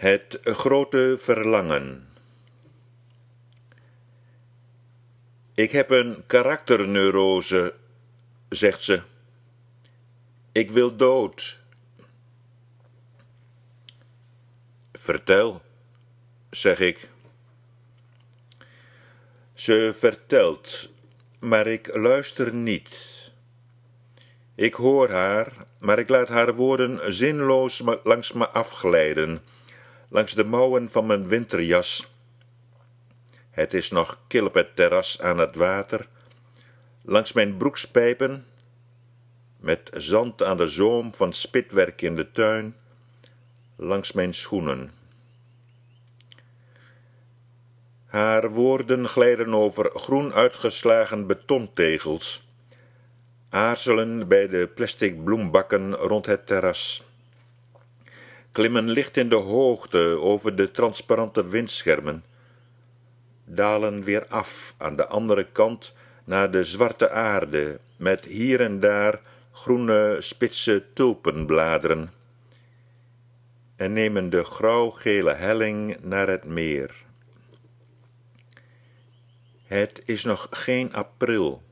Het grote verlangen. Ik heb een karakterneurose, zegt ze. Ik wil dood. Vertel, zeg ik. Ze vertelt, maar ik luister niet. Ik hoor haar, maar ik laat haar woorden zinloos langs me afglijden langs de mouwen van mijn winterjas. Het is nog kil op het terras aan het water, langs mijn broekspijpen, met zand aan de zoom van spitwerk in de tuin, langs mijn schoenen. Haar woorden glijden over groen uitgeslagen betontegels, aarzelen bij de plastic bloembakken rond het terras klimmen licht in de hoogte over de transparante windschermen, dalen weer af aan de andere kant naar de zwarte aarde met hier en daar groene spitse tulpenbladeren en nemen de grauwgele helling naar het meer. Het is nog geen april.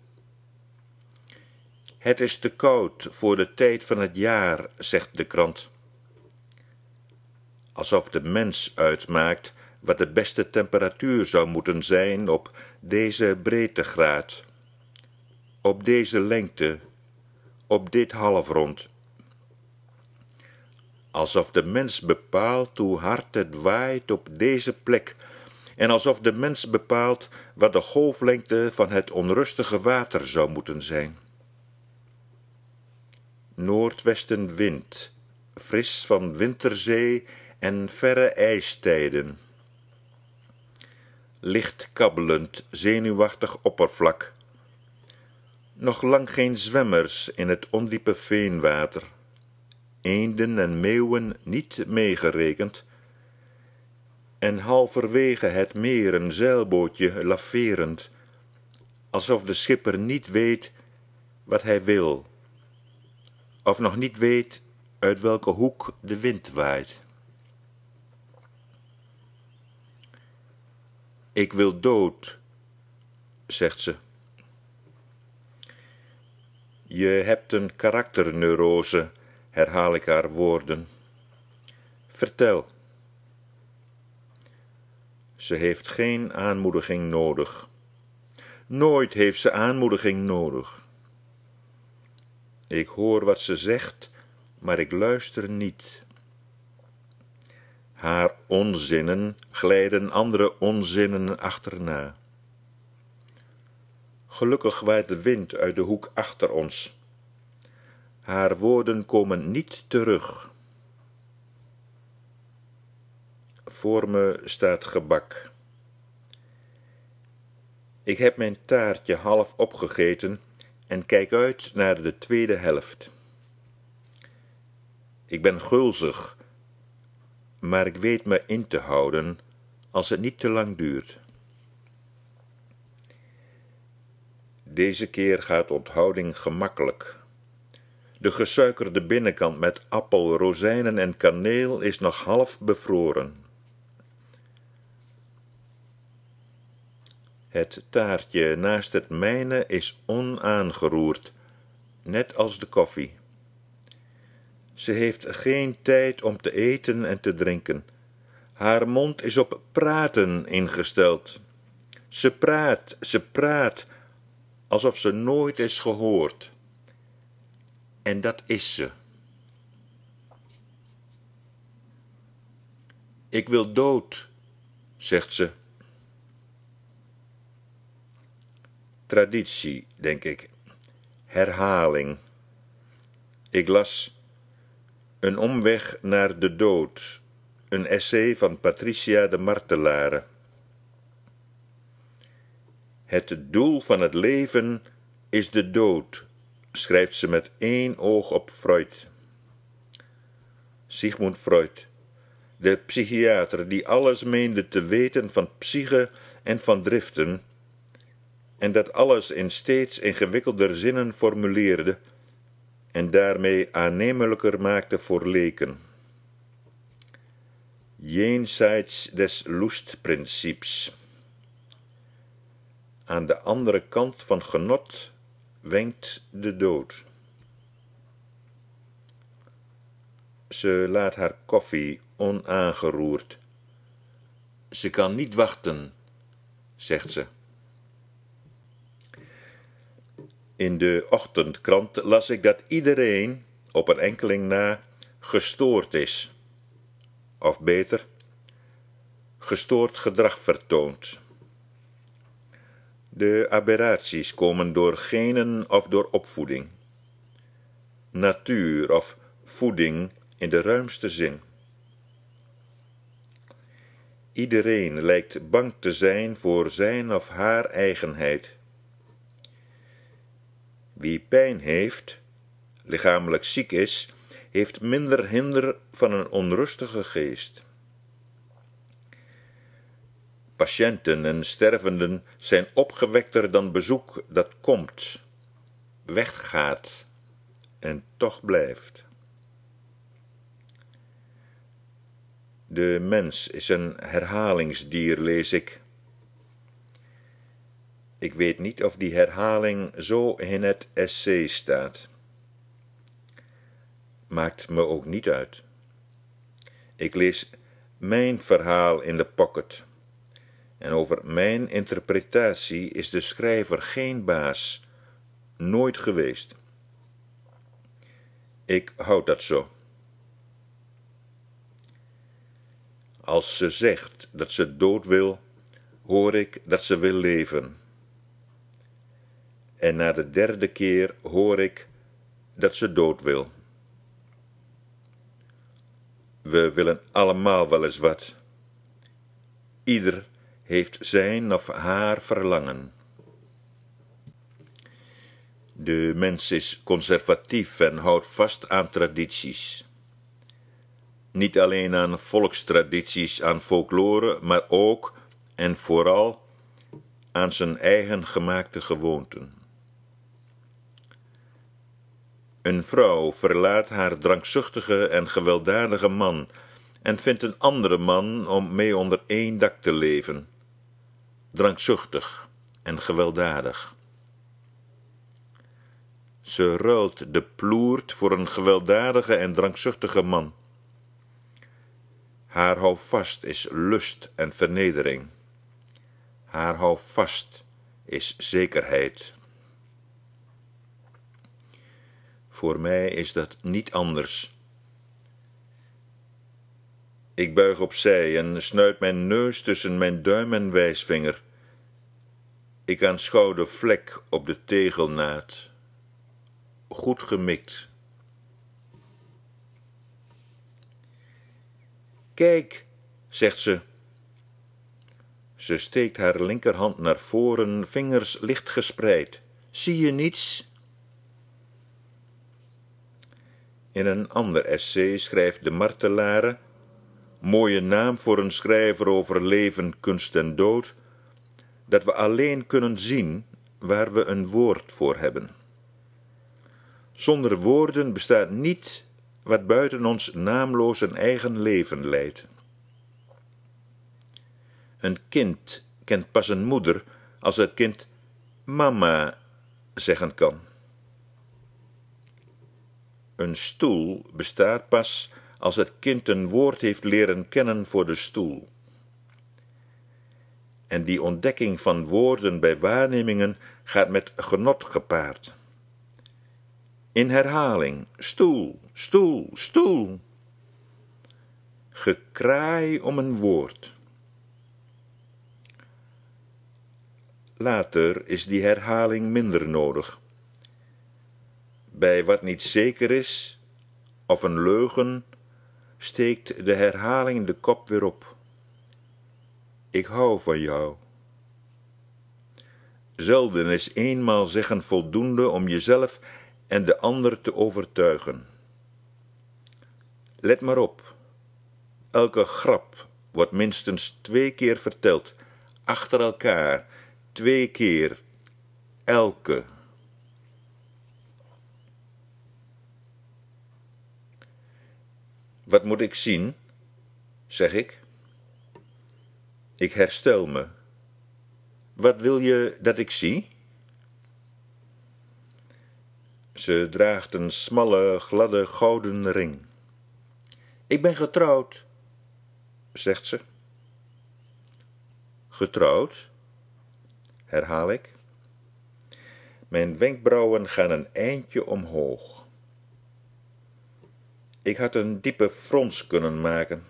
Het is te koud voor de tijd van het jaar, zegt de krant alsof de mens uitmaakt wat de beste temperatuur zou moeten zijn op deze breedtegraad, op deze lengte, op dit halfrond. Alsof de mens bepaalt hoe hard het waait op deze plek en alsof de mens bepaalt wat de golflengte van het onrustige water zou moeten zijn. Noordwestenwind, fris van winterzee en verre ijstijden. Licht kabbelend, zenuwachtig oppervlak. Nog lang geen zwemmers in het ondiepe veenwater. Eenden en meeuwen niet meegerekend. En halverwege het meer een zeilbootje laverend, alsof de schipper niet weet wat hij wil, of nog niet weet uit welke hoek de wind waait. Ik wil dood, zegt ze. Je hebt een karakterneurose, herhaal ik haar woorden. Vertel. Ze heeft geen aanmoediging nodig. Nooit heeft ze aanmoediging nodig. Ik hoor wat ze zegt, maar ik luister niet. Haar onzinnen glijden andere onzinnen achterna. Gelukkig waait de wind uit de hoek achter ons. Haar woorden komen niet terug. Voor me staat gebak. Ik heb mijn taartje half opgegeten en kijk uit naar de tweede helft. Ik ben gulzig maar ik weet me in te houden als het niet te lang duurt. Deze keer gaat onthouding gemakkelijk. De gesuikerde binnenkant met appel, rozijnen en kaneel is nog half bevroren. Het taartje naast het mijne is onaangeroerd, net als de koffie ze heeft geen tijd om te eten en te drinken. Haar mond is op praten ingesteld. Ze praat, ze praat, alsof ze nooit is gehoord. En dat is ze. Ik wil dood, zegt ze. Traditie, denk ik. Herhaling. Ik las een omweg naar de dood. Een essay van Patricia de Martelare. Het doel van het leven is de dood, schrijft ze met één oog op Freud. Sigmund Freud, de psychiater die alles meende te weten van psyche en van driften, en dat alles in steeds ingewikkelder zinnen formuleerde, en daarmee aannemelijker maakte voor leken. Jenseits des lustprincips. Aan de andere kant van genot wenkt de dood. Ze laat haar koffie onaangeroerd. Ze kan niet wachten, zegt ze. In de ochtendkrant las ik dat iedereen, op een enkeling na, gestoord is. Of beter, gestoord gedrag vertoont. De aberraties komen door genen of door opvoeding. Natuur of voeding in de ruimste zin. Iedereen lijkt bang te zijn voor zijn of haar eigenheid. Wie pijn heeft, lichamelijk ziek is, heeft minder hinder van een onrustige geest. Patiënten en stervenden zijn opgewekter dan bezoek dat komt, weggaat en toch blijft. De mens is een herhalingsdier, lees ik. Ik weet niet of die herhaling zo in het essay staat. Maakt me ook niet uit. Ik lees mijn verhaal in de pocket. En over mijn interpretatie is de schrijver geen baas, nooit geweest. Ik houd dat zo. Als ze zegt dat ze dood wil, hoor ik dat ze wil leven en na de derde keer hoor ik dat ze dood wil. We willen allemaal wel eens wat. Ieder heeft zijn of haar verlangen. De mens is conservatief en houdt vast aan tradities. Niet alleen aan volkstradities, aan folklore, maar ook en vooral aan zijn eigen gemaakte gewoonten. Een vrouw verlaat haar drankzuchtige en gewelddadige man en vindt een andere man om mee onder één dak te leven. Drankzuchtig en gewelddadig. Ze ruilt de ploert voor een gewelddadige en drankzuchtige man. Haar houvast is lust en vernedering. Haar houvast is zekerheid. Voor mij is dat niet anders. Ik buig opzij en snuit mijn neus tussen mijn duim en wijsvinger. Ik aanschouw de vlek op de tegelnaad. Goed gemikt. Kijk, zegt ze. Ze steekt haar linkerhand naar voren, vingers licht gespreid. Zie je niets? In een ander essay schrijft de martelare, mooie naam voor een schrijver over leven, kunst en dood, dat we alleen kunnen zien waar we een woord voor hebben. Zonder woorden bestaat niet wat buiten ons naamloos een eigen leven leidt. Een kind kent pas een moeder als het kind mama zeggen kan. Een stoel bestaat pas als het kind een woord heeft leren kennen voor de stoel. En die ontdekking van woorden bij waarnemingen gaat met genot gepaard. In herhaling, stoel, stoel, stoel. Gekraai om een woord. Later is die herhaling minder nodig. Bij wat niet zeker is, of een leugen, steekt de herhaling de kop weer op. Ik hou van jou. Zelden is eenmaal zeggen voldoende om jezelf en de ander te overtuigen. Let maar op. Elke grap wordt minstens twee keer verteld, achter elkaar, twee keer, elke. Wat moet ik zien? zeg ik. Ik herstel me. Wat wil je dat ik zie? Ze draagt een smalle, gladde gouden ring. Ik ben getrouwd, zegt ze. Getrouwd? herhaal ik. Mijn wenkbrauwen gaan een eindje omhoog. Ik had een diepe frons kunnen maken.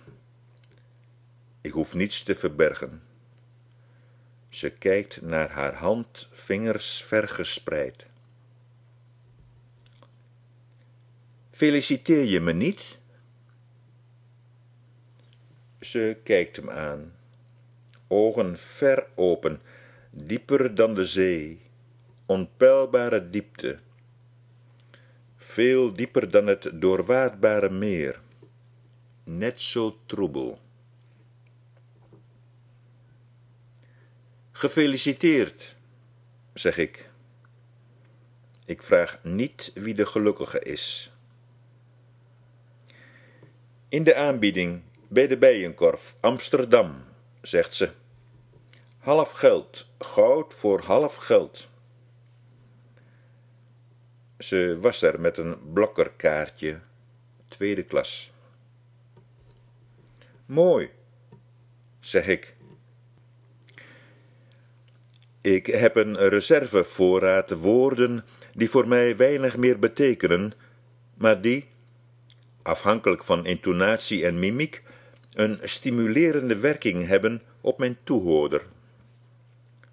Ik hoef niets te verbergen. Ze kijkt naar haar hand, vingers vergespreid. Feliciteer je me niet? Ze kijkt hem aan, ogen ver open, dieper dan de zee, onpeilbare diepte veel dieper dan het doorwaardbare meer, net zo troebel. Gefeliciteerd, zeg ik. Ik vraag niet wie de gelukkige is. In de aanbieding bij de Bijenkorf, Amsterdam, zegt ze. Half geld, goud voor half geld. Ze was er met een blokkerkaartje, tweede klas. Mooi, zeg ik. Ik heb een reservevoorraad woorden die voor mij weinig meer betekenen, maar die, afhankelijk van intonatie en mimiek, een stimulerende werking hebben op mijn toehoorder.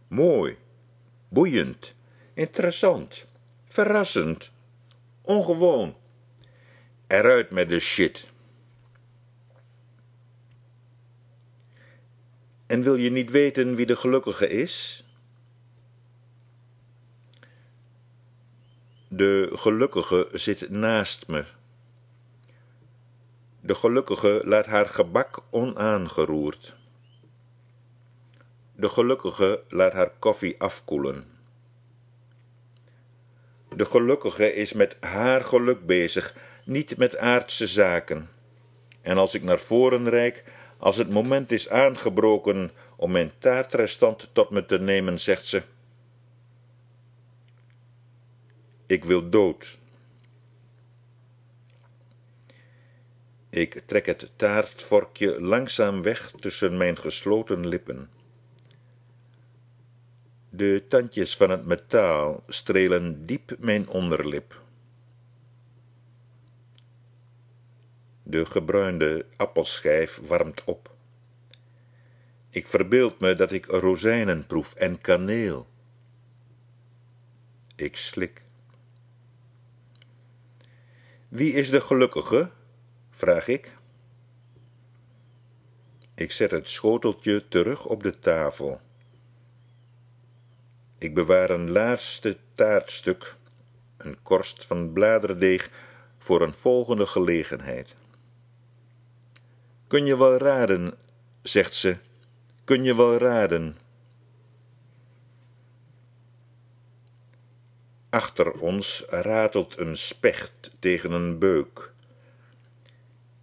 Mooi, boeiend, interessant verrassend. Ongewoon. Eruit met de shit. En wil je niet weten wie de gelukkige is? De gelukkige zit naast me. De gelukkige laat haar gebak onaangeroerd. De gelukkige laat haar koffie afkoelen. De gelukkige is met haar geluk bezig, niet met aardse zaken. En als ik naar voren reik, als het moment is aangebroken om mijn taartrestant tot me te nemen, zegt ze: Ik wil dood. Ik trek het taartvorkje langzaam weg tussen mijn gesloten lippen de tandjes van het metaal strelen diep mijn onderlip. De gebruinde appelschijf warmt op. Ik verbeeld me dat ik rozijnen proef en kaneel. Ik slik. Wie is de gelukkige? vraag ik. Ik zet het schoteltje terug op de tafel ik bewaar een laatste taartstuk een korst van bladerdeeg voor een volgende gelegenheid kun je wel raden zegt ze kun je wel raden Achter ons ratelt een specht tegen een beuk.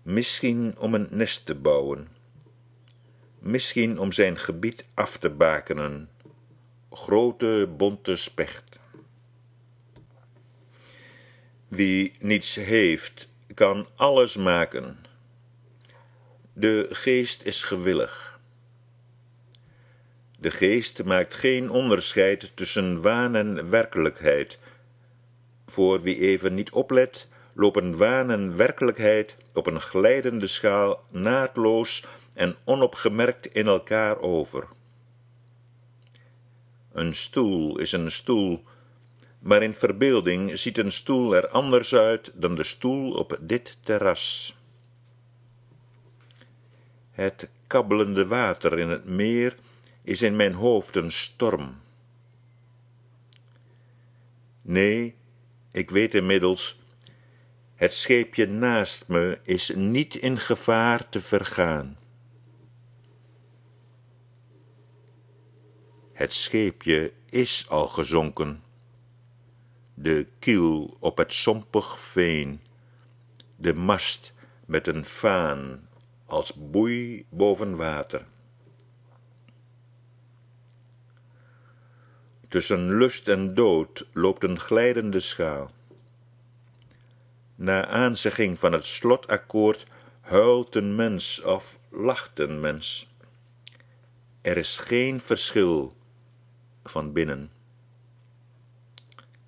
Misschien om een nest te bouwen. Misschien om zijn gebied af te bakenen grote bonte specht. Wie niets heeft, kan alles maken. De geest is gewillig. De geest maakt geen onderscheid tussen waan en werkelijkheid. Voor wie even niet oplet, lopen waan en werkelijkheid op een glijdende schaal naadloos en onopgemerkt in elkaar over. Een stoel is een stoel, maar in verbeelding ziet een stoel er anders uit dan de stoel op dit terras. Het kabbelende water in het meer is in mijn hoofd een storm. Nee, ik weet inmiddels, het scheepje naast me is niet in gevaar te vergaan. Het scheepje is al gezonken. De kiel op het sompig veen, de mast met een faan als boei boven water. Tussen lust en dood loopt een glijdende schaal. Na aanzegging van het slotakkoord huilt een mens of lacht een mens. Er is geen verschil van binnen.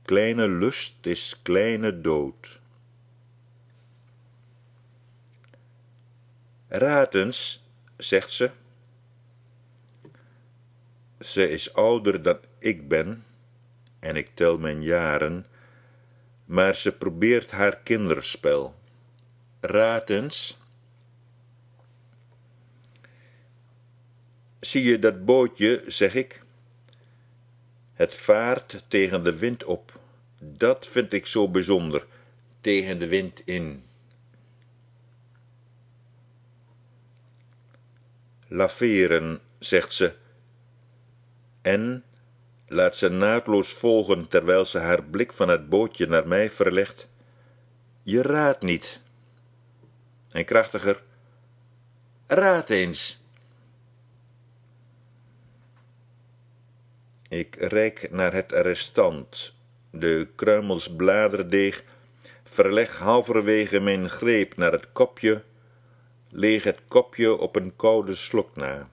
Kleine lust is kleine dood. Raad eens, zegt ze. Ze is ouder dan ik ben en ik tel mijn jaren, maar ze probeert haar kinderspel. Raad eens. Zie je dat bootje, zeg ik. Het vaart tegen de wind op. Dat vind ik zo bijzonder. Tegen de wind in. Laveren, zegt ze. En laat ze naadloos volgen terwijl ze haar blik van het bootje naar mij verlegt. Je raadt niet. En krachtiger. Raad eens. Ik reik naar het restant. De kruimels bladerdeeg. Verleg halverwege mijn greep naar het kopje. Leeg het kopje op een koude slok na.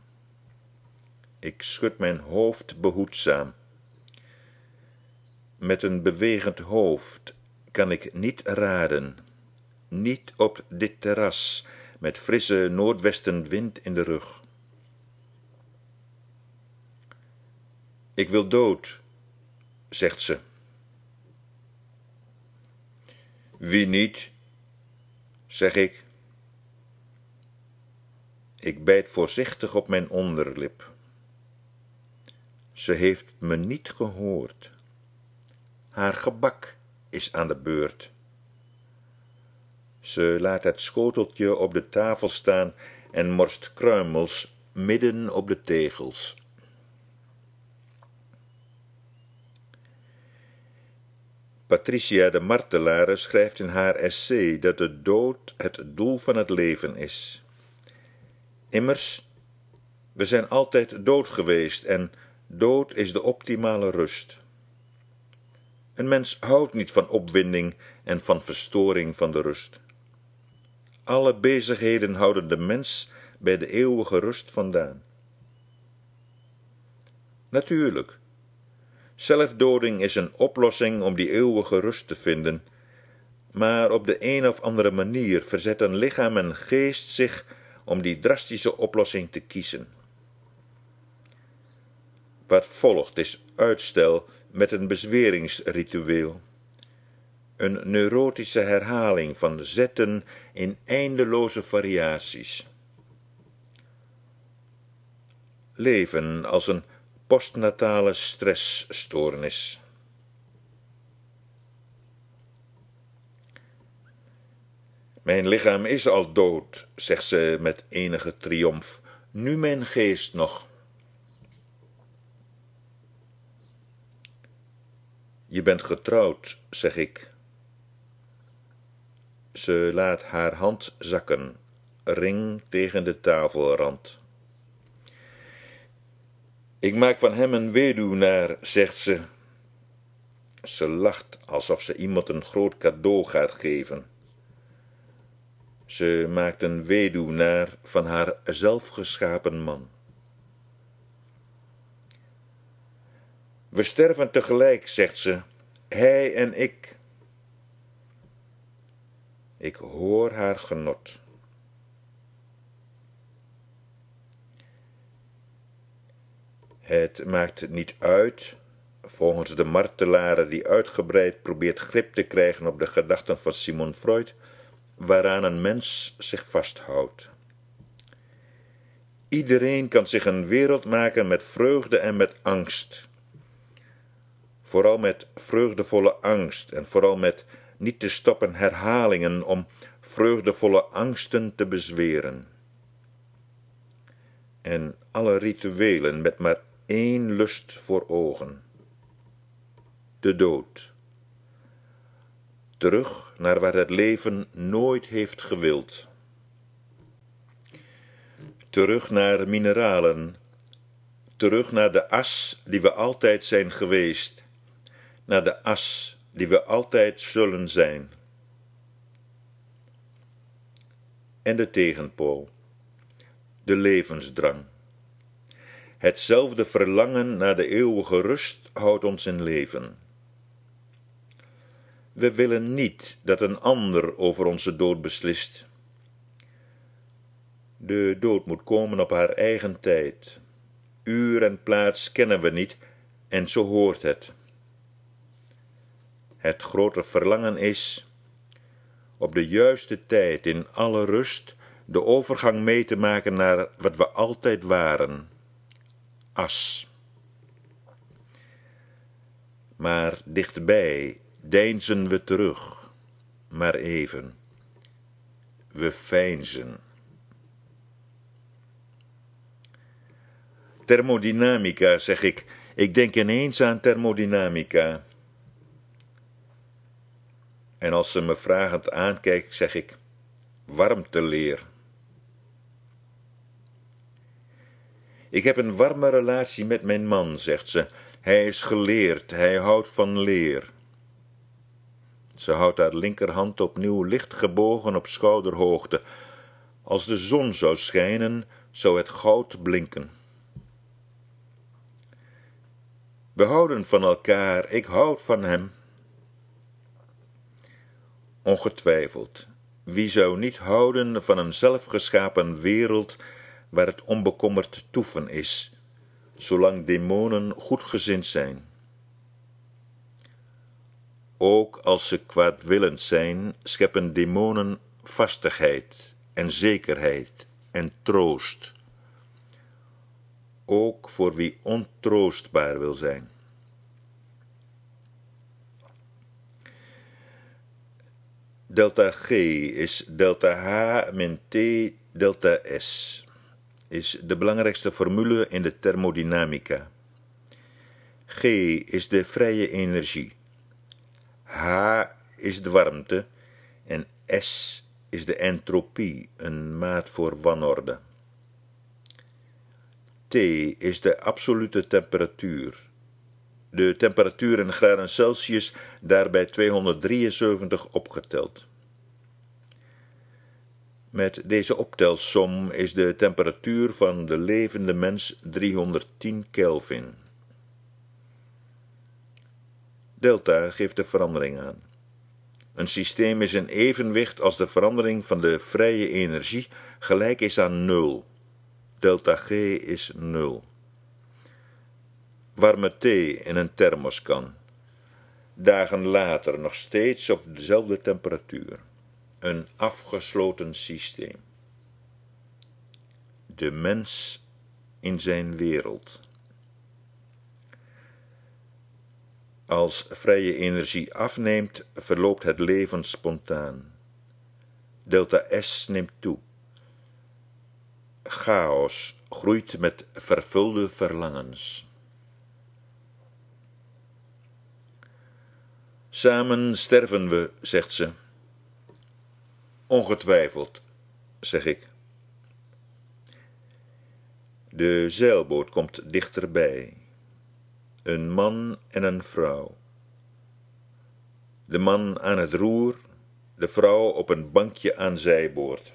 Ik schud mijn hoofd behoedzaam. Met een bewegend hoofd kan ik niet raden. Niet op dit terras, met frisse noordwestenwind in de rug. Ik wil dood, zegt ze. Wie niet, zeg ik. Ik bijt voorzichtig op mijn onderlip. Ze heeft me niet gehoord. Haar gebak is aan de beurt. Ze laat het schoteltje op de tafel staan en morst kruimels midden op de tegels. Patricia de Martelare schrijft in haar essay dat de dood het doel van het leven is. Immers, we zijn altijd dood geweest en dood is de optimale rust. Een mens houdt niet van opwinding en van verstoring van de rust. Alle bezigheden houden de mens bij de eeuwige rust vandaan. Natuurlijk, Zelfdoding is een oplossing om die eeuwige rust te vinden. Maar op de een of andere manier verzetten lichaam en geest zich om die drastische oplossing te kiezen. Wat volgt is uitstel met een bezweringsritueel. Een neurotische herhaling van zetten in eindeloze variaties. Leven als een postnatale stressstoornis. Mijn lichaam is al dood, zegt ze met enige triomf, nu mijn geest nog. Je bent getrouwd, zeg ik. Ze laat haar hand zakken, ring tegen de tafelrand. Ik maak van hem een weduwnaar, zegt ze. Ze lacht alsof ze iemand een groot cadeau gaat geven. Ze maakt een weduwnaar van haar zelfgeschapen man. We sterven tegelijk, zegt ze, hij en ik. Ik hoor haar genot. Het maakt niet uit, volgens de martelaren die uitgebreid probeert grip te krijgen op de gedachten van Simon Freud, waaraan een mens zich vasthoudt. Iedereen kan zich een wereld maken met vreugde en met angst. Vooral met vreugdevolle angst en vooral met niet te stoppen herhalingen om vreugdevolle angsten te bezweren. En alle rituelen met maar één lust voor ogen: de dood. Terug naar waar het leven nooit heeft gewild. Terug naar mineralen. Terug naar de as die we altijd zijn geweest. Naar de as die we altijd zullen zijn. En de tegenpool. De levensdrang. Hetzelfde verlangen naar de eeuwige rust houdt ons in leven. We willen niet dat een ander over onze dood beslist. De dood moet komen op haar eigen tijd. Uur en plaats kennen we niet en zo hoort het. Het grote verlangen is op de juiste tijd in alle rust de overgang mee te maken naar wat we altijd waren as. Maar dichtbij deinzen we terug, maar even. We veinzen. Thermodynamica, zeg ik. Ik denk ineens aan thermodynamica. En als ze me vragend aankijkt, zeg ik: warmteleer. Ik heb een warme relatie met mijn man, zegt ze. Hij is geleerd, hij houdt van leer. Ze houdt haar linkerhand opnieuw licht gebogen op schouderhoogte. Als de zon zou schijnen, zou het goud blinken. We houden van elkaar, ik houd van hem. Ongetwijfeld, wie zou niet houden van een zelfgeschapen wereld waar het onbekommerd toeven is, zolang demonen goedgezind zijn. Ook als ze kwaadwillend zijn, scheppen demonen vastigheid en zekerheid en troost. Ook voor wie ontroostbaar wil zijn. Delta G is delta H min T delta S is de belangrijkste formule in de thermodynamica. G is de vrije energie. H is de warmte en S is de entropie, een maat voor wanorde. T is de absolute temperatuur. De temperatuur in graden Celsius daarbij 273 opgeteld. Met deze optelsom is de temperatuur van de levende mens 310 Kelvin. Delta geeft de verandering aan. Een systeem is in evenwicht als de verandering van de vrije energie gelijk is aan 0. Delta G is 0. Warme thee in een thermoskan. Dagen later nog steeds op dezelfde temperatuur een afgesloten systeem. De mens in zijn wereld. Als vrije energie afneemt, verloopt het leven spontaan. Delta S neemt toe. Chaos groeit met vervulde verlangens. Samen sterven we, zegt ze. Ongetwijfeld, zeg ik. De zeilboot komt dichterbij. Een man en een vrouw. De man aan het roer, de vrouw op een bankje aan zijboord.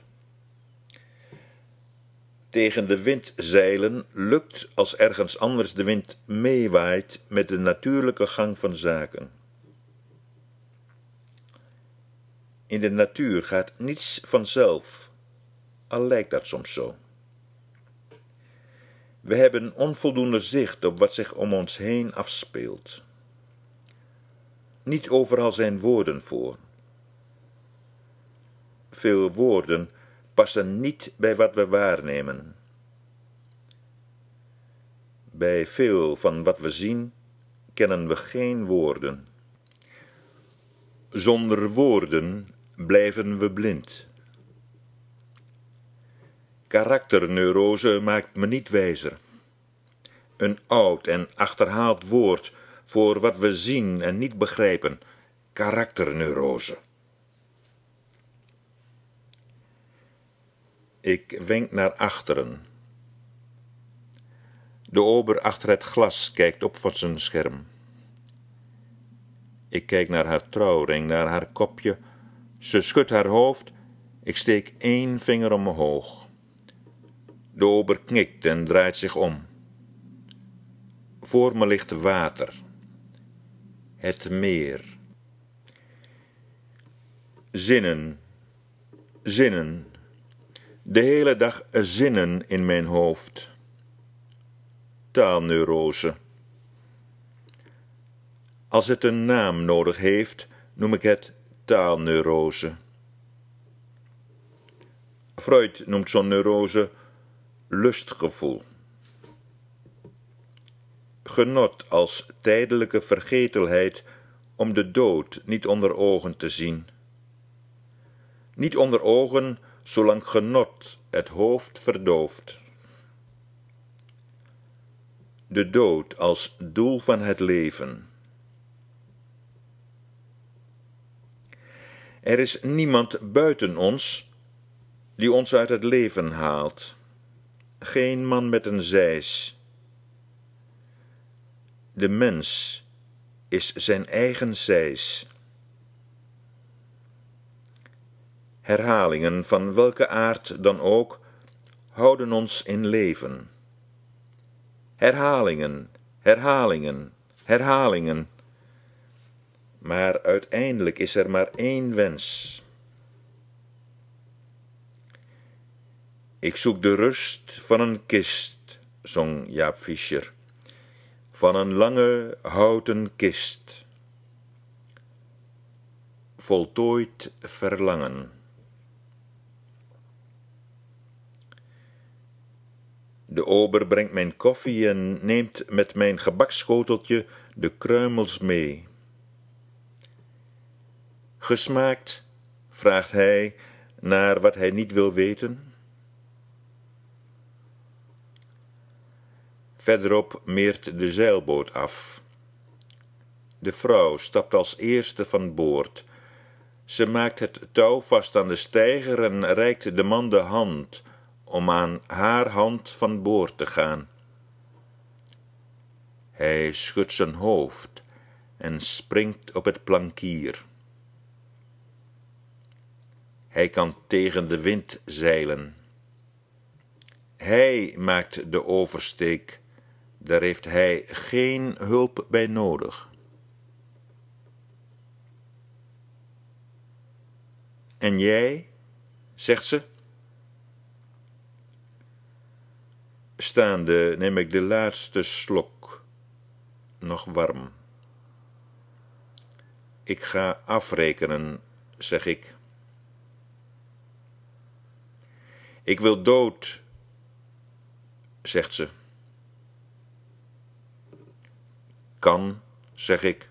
Tegen de wind zeilen lukt als ergens anders de wind meewaait met de natuurlijke gang van zaken. In de natuur gaat niets vanzelf, al lijkt dat soms zo. We hebben onvoldoende zicht op wat zich om ons heen afspeelt. Niet overal zijn woorden voor. Veel woorden passen niet bij wat we waarnemen. Bij veel van wat we zien kennen we geen woorden. Zonder woorden blijven we blind. Karakterneurose maakt me niet wijzer. Een oud en achterhaald woord voor wat we zien en niet begrijpen. Karakterneurose. Ik wenk naar achteren. De ober achter het glas kijkt op van zijn scherm. Ik kijk naar haar trouwring, naar haar kopje ze schudt haar hoofd. Ik steek één vinger omhoog. De ober knikt en draait zich om. Voor me ligt water. Het meer. Zinnen. Zinnen. De hele dag zinnen in mijn hoofd. Taalneurose. Als het een naam nodig heeft, noem ik het taalneurose. Freud noemt zo'n neurose lustgevoel. Genot als tijdelijke vergetelheid om de dood niet onder ogen te zien. Niet onder ogen zolang genot het hoofd verdooft. De dood als doel van het leven. Er is niemand buiten ons die ons uit het leven haalt. Geen man met een zeis. De mens is zijn eigen zeis. Herhalingen van welke aard dan ook houden ons in leven. Herhalingen, herhalingen, herhalingen. Maar uiteindelijk is er maar één wens. Ik zoek de rust van een kist, zong Jaap Fischer, van een lange houten kist. Voltooid verlangen. De ober brengt mijn koffie en neemt met mijn gebakschoteltje de kruimels mee. Gesmaakt? vraagt hij naar wat hij niet wil weten. Verderop meert de zeilboot af. De vrouw stapt als eerste van boord. Ze maakt het touw vast aan de steiger en reikt de man de hand om aan haar hand van boord te gaan. Hij schudt zijn hoofd en springt op het plankier. Hij kan tegen de wind zeilen. Hij maakt de oversteek. Daar heeft hij geen hulp bij nodig. En jij, zegt ze. Staande neem ik de laatste slok, nog warm. Ik ga afrekenen, zeg ik. Ik wil dood, zegt ze. Kan, zeg ik.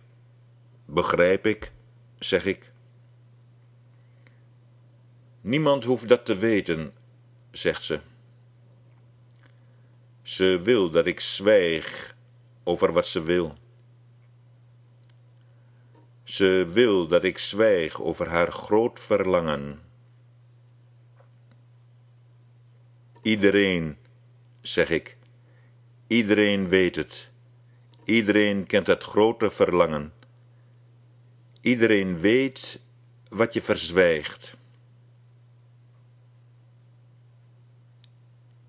Begrijp ik, zeg ik. Niemand hoeft dat te weten, zegt ze. Ze wil dat ik zwijg over wat ze wil. Ze wil dat ik zwijg over haar groot verlangen. Iedereen, zeg ik, iedereen weet het. Iedereen kent het grote verlangen. Iedereen weet wat je verzwijgt.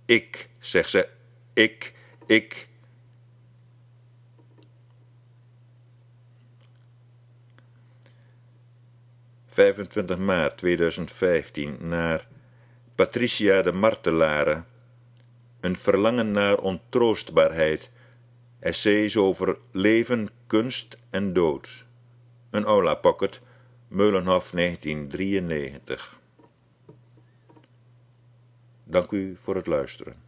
Ik, zegt ze, ik, ik. ...25 maart 2015 naar Patricia de Martelare. Een verlangen naar ontroostbaarheid. Essays over leven, kunst en dood. Een Aula pakket, Meulenhof 1993. Dank u voor het luisteren.